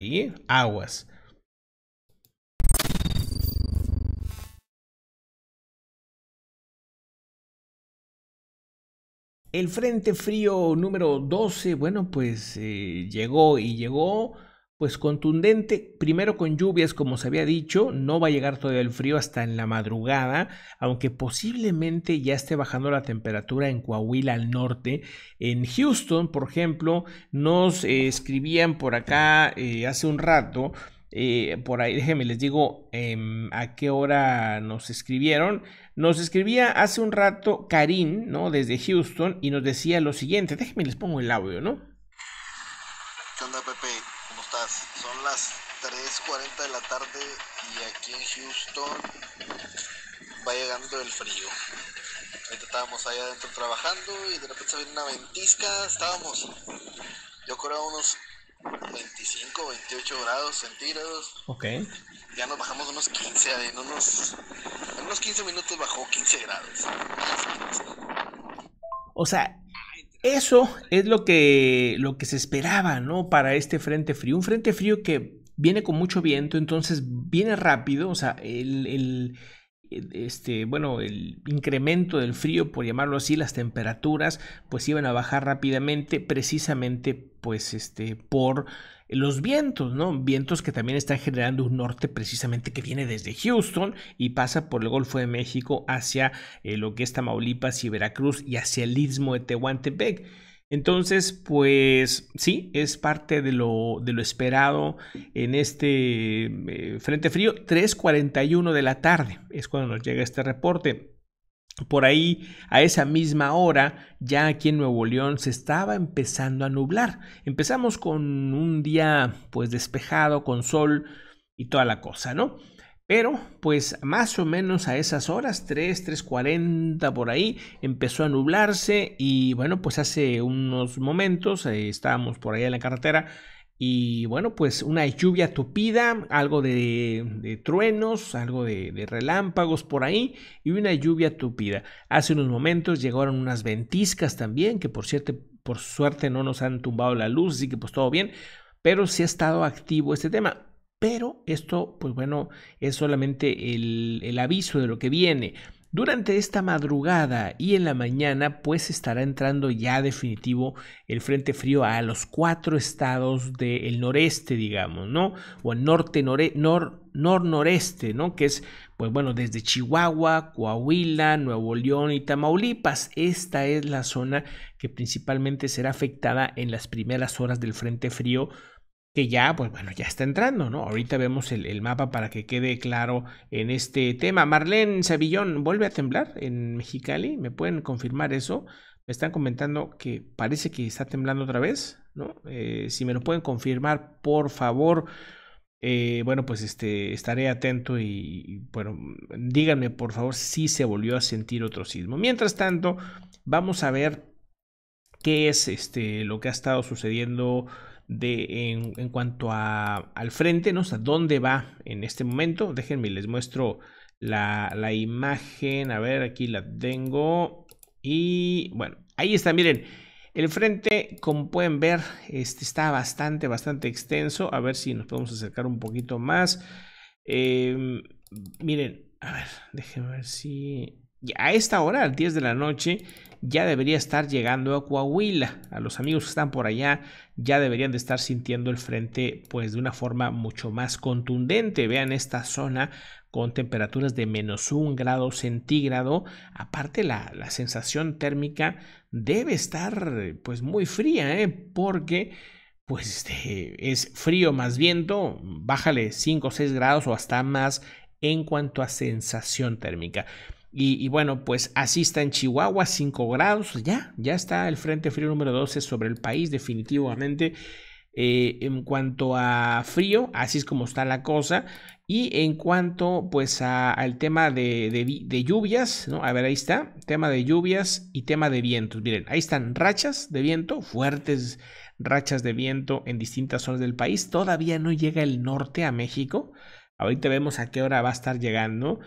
Y aguas. El Frente Frío número doce, bueno, pues eh, llegó y llegó pues contundente, primero con lluvias como se había dicho, no va a llegar todavía el frío hasta en la madrugada, aunque posiblemente ya esté bajando la temperatura en Coahuila al norte. En Houston, por ejemplo, nos eh, escribían por acá eh, hace un rato, eh, por ahí déjenme les digo em, a qué hora nos escribieron. Nos escribía hace un rato Karim, ¿no? Desde Houston y nos decía lo siguiente, déjenme les pongo el audio, ¿no? 3.40 de la tarde y aquí en Houston va llegando el frío. Ahorita estábamos allá adentro trabajando y de repente se viene una ventisca, estábamos yo creo unos 25, 28 grados centígrados. Ok. Ya nos bajamos unos 15, en unos, unos 15 minutos bajó 15 grados. O sea, eso es lo que, lo que se esperaba, ¿no? Para este frente frío. Un frente frío que viene con mucho viento, entonces viene rápido, o sea, el, este, bueno, el incremento del frío, por llamarlo así, las temperaturas, pues iban a bajar rápidamente, precisamente, pues, este, por los vientos, ¿no? Vientos que también están generando un norte precisamente que viene desde Houston y pasa por el Golfo de México hacia eh, lo que es Tamaulipas y Veracruz y hacia el Istmo de Tehuantepec. Entonces, pues sí, es parte de lo, de lo esperado en este eh, Frente Frío. 3.41 de la tarde es cuando nos llega este reporte. Por ahí, a esa misma hora, ya aquí en Nuevo León se estaba empezando a nublar. Empezamos con un día pues despejado, con sol y toda la cosa, ¿no? Pero pues más o menos a esas horas, 3, 3.40 por ahí, empezó a nublarse y bueno, pues hace unos momentos eh, estábamos por ahí en la carretera y bueno, pues una lluvia tupida, algo de, truenos, algo de, relámpagos por ahí y una lluvia tupida. Hace unos momentos llegaron unas ventiscas también, que por, cierto, por suerte no nos han tumbado la luz, así que pues todo bien, pero sí ha estado activo este tema. Pero esto, pues bueno, es solamente el, aviso de lo que viene. Durante esta madrugada y en la mañana, pues estará entrando ya definitivo el Frente Frío a los cuatro estados del noreste, digamos, ¿no? O el norte, nor, nor, noreste, ¿no? Que es, pues bueno, desde Chihuahua, Coahuila, Nuevo León y Tamaulipas. Esta es la zona que principalmente será afectada en las primeras horas del Frente Frío que ya, pues bueno, ya está entrando, ¿no? Ahorita vemos el, el mapa para que quede claro en este tema. Marlene Sevillón, ¿vuelve a temblar en Mexicali? ¿Me pueden confirmar eso? Me están comentando que parece que está temblando otra vez, ¿no? Eh, si me lo pueden confirmar, por favor. Eh, bueno, pues este, estaré atento y, y, bueno, díganme por favor si se volvió a sentir otro sismo. Mientras tanto, vamos a ver qué es este, lo que ha estado sucediendo de, en, cuanto a, al frente, ¿no? O sea, dónde va en este momento. Déjenme, les muestro la, imagen. A ver, aquí la tengo. Y bueno, ahí está, miren. El frente, como pueden ver, este está bastante, bastante extenso. A ver si nos podemos acercar un poquito más. Em, miren, a ver, déjenme ver si a esta hora, al las 10 de la noche, ya debería estar llegando a Coahuila. A los amigos que están por allá ya deberían de estar sintiendo el frente pues de una forma mucho más contundente. Vean esta zona con temperaturas de menos un grado centígrado. Aparte la, sensación térmica debe estar pues muy fría ¿eh? porque pues este, es frío más viento, bájale 5 o 6 grados o hasta más en cuanto a sensación térmica. Y, bueno, pues así está en Chihuahua, 5 grados, pues ya, ya está el Frente Frío número 12 sobre el país definitivamente. Eh, en cuanto a frío, así es como está la cosa. Y en cuanto pues al tema de, lluvias, ¿no? A ver, ahí está, tema de lluvias y tema de vientos. Miren, ahí están rachas de viento, fuertes rachas de viento en distintas zonas del país. Todavía no llega el norte a México. Ahorita vemos a qué hora va a estar llegando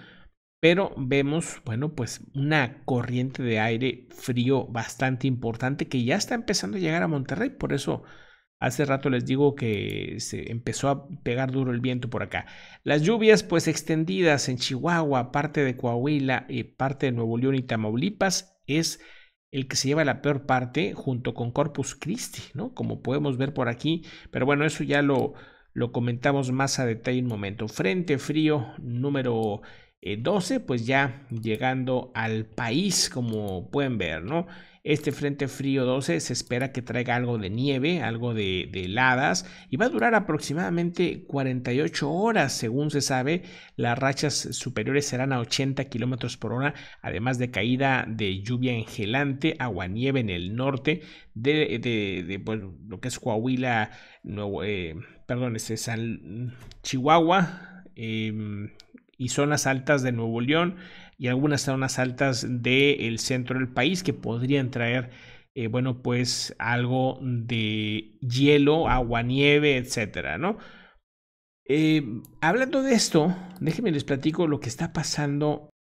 pero vemos, bueno, pues una corriente de aire frío bastante importante que ya está empezando a llegar a Monterrey, por eso hace rato les digo que se empezó a pegar duro el viento por acá. Las lluvias pues extendidas en Chihuahua, parte de Coahuila y parte de Nuevo León y Tamaulipas es el que se lleva la peor parte junto con Corpus Christi, ¿no? Como podemos ver por aquí, pero bueno, eso ya lo lo comentamos más a detalle un momento. Frente frío número 12, eh, pues ya llegando al país, como pueden ver, ¿no? Este Frente Frío 12 se espera que traiga algo de nieve, algo de, heladas y va a durar aproximadamente 48 horas, según se sabe. Las rachas superiores serán a 80 kilómetros por hora, además de caída de lluvia engelante, aguanieve en el norte de, de, de lo que es Coahuila, Nuevo, eh, perdón, este San Chihuahua. Em, y zonas altas de Nuevo León y algunas zonas altas del centro del país que podrían traer, eh, bueno, pues algo de hielo, agua, nieve, etcétera, ¿no? Eh, hablando de esto, déjenme les platico lo que está pasando